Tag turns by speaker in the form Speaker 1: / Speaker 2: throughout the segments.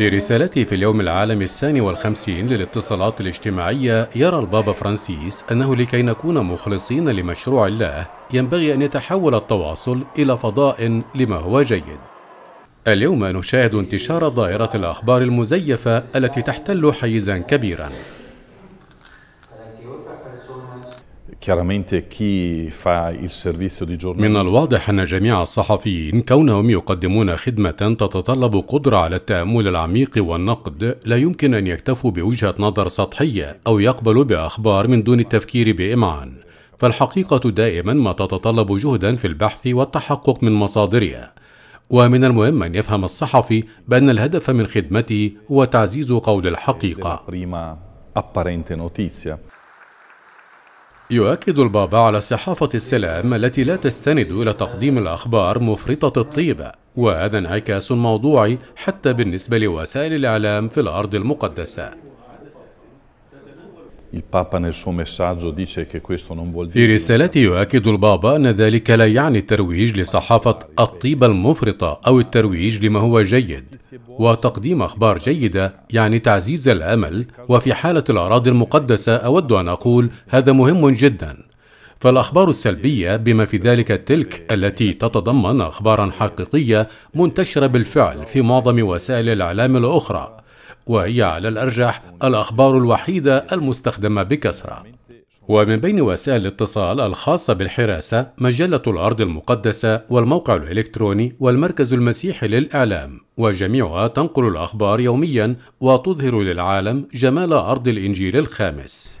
Speaker 1: في رسالته في اليوم العالمي الثاني والخمسين للاتصالات الاجتماعية يرى البابا فرانسيس أنه لكي نكون مخلصين لمشروع الله ينبغي أن يتحول التواصل إلى فضاء لما هو جيد اليوم نشاهد انتشار ظاهرة الأخبار المزيفة التي تحتل حيزا كبيرا من الواضح أن جميع الصحفيين كونهم يقدمون خدمة تتطلب قدرة على التأمل العميق والنقد لا يمكن أن يكتفوا بوجهة نظر سطحية أو يقبلوا بأخبار من دون التفكير بإمعان فالحقيقة دائما ما تتطلب جهدا في البحث والتحقق من مصادرها ومن المهم أن يفهم الصحفي بأن الهدف من خدمته هو تعزيز قول الحقيقة يؤكد البابا على صحافة السلام التي لا تستند إلى تقديم الأخبار مفرطة الطيبة وهذا انعكاس موضوعي حتى بالنسبة لوسائل الإعلام في الأرض المقدسة
Speaker 2: في رسالته يؤكد البابا أن
Speaker 1: ذلك لا يعني الترويج لصحافة الطيبة المفرطة أو الترويج لما هو جيد وتقديم أخبار جيدة يعني تعزيز الأمل وفي حالة الأراضي المقدسة أود أن أقول هذا مهم جدا فالأخبار السلبية بما في ذلك تلك التي تتضمن أخبارا حقيقية منتشرة بالفعل في معظم وسائل الإعلام الأخرى وهي على الأرجح الأخبار الوحيدة المستخدمة بكثرة ومن بين وسائل الاتصال الخاصة بالحراسة مجلة الأرض المقدسة والموقع الإلكتروني والمركز المسيحي للإعلام وجميعها تنقل الأخبار يوميا وتظهر للعالم جمال أرض الإنجيل الخامس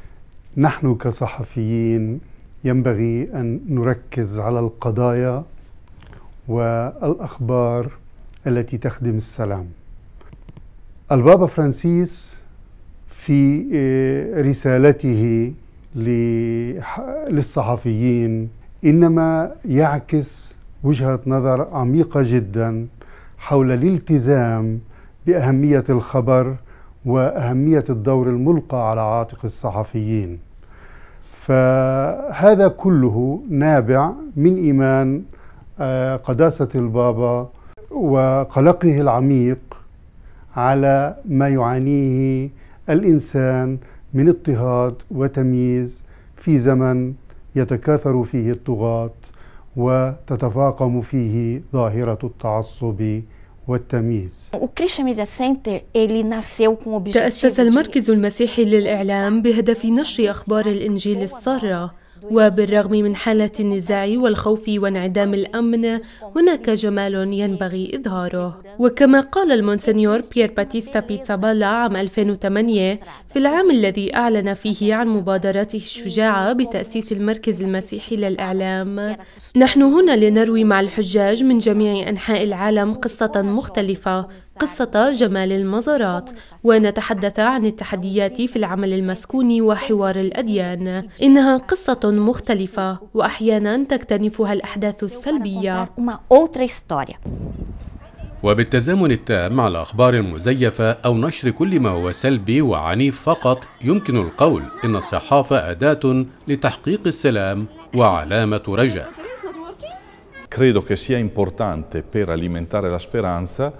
Speaker 3: نحن كصحفيين ينبغي أن نركز على القضايا والأخبار التي تخدم السلام البابا فرانسيس في آه، رسالته للصحفيين انما يعكس وجهه نظر عميقه جدا حول الالتزام باهميه الخبر واهميه الدور الملقى على عاتق الصحفيين فهذا كله نابع من ايمان آه، قداسه البابا وقلقه العميق على ما يعانيه الانسان من اضطهاد وتمييز في زمن يتكاثر فيه الطغاة وتتفاقم فيه ظاهرة التعصب والتمييز
Speaker 4: تأسس المركز المسيحي للإعلام بهدف نشر أخبار الإنجيل السارة وبالرغم من حالة النزاع والخوف وانعدام الأمن هناك جمال ينبغي إظهاره وكما قال المونسنيور بيير باتيستا بيتسابالا عام 2008 في العام الذي أعلن فيه عن مبادرته الشجاعة بتأسيس المركز المسيحي للإعلام نحن هنا لنروي مع الحجاج من جميع أنحاء العالم قصة مختلفة قصة جمال المزارات ونتحدث عن التحديات في العمل المسكوني وحوار الأديان إنها قصة مختلفة وأحيانا تكتنفها الأحداث السلبية
Speaker 1: وبالتزامن التام على الأخبار المزيفة أو نشر كل ما هو سلبي وعنيف فقط يمكن
Speaker 2: القول إن الصحافة أداة لتحقيق السلام وعلامة رجاء credo che sia importante per alimentare la speranza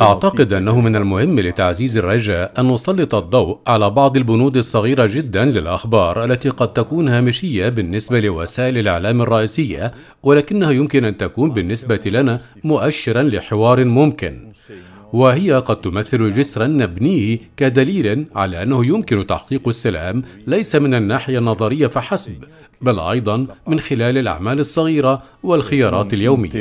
Speaker 2: أعتقد
Speaker 1: أنه من المهم لتعزيز الرجاء أن نسلط الضوء على بعض البنود الصغيرة جدا للأخبار التي قد تكون هامشية بالنسبة لوسائل الإعلام الرئيسية ولكنها يمكن أن تكون بالنسبة لنا مؤشرا لحوار ممكن وهي قد تمثل جسرا نبنيه كدليل على انه يمكن تحقيق السلام ليس من الناحيه النظريه فحسب بل ايضا من خلال الاعمال الصغيره
Speaker 2: والخيارات اليوميه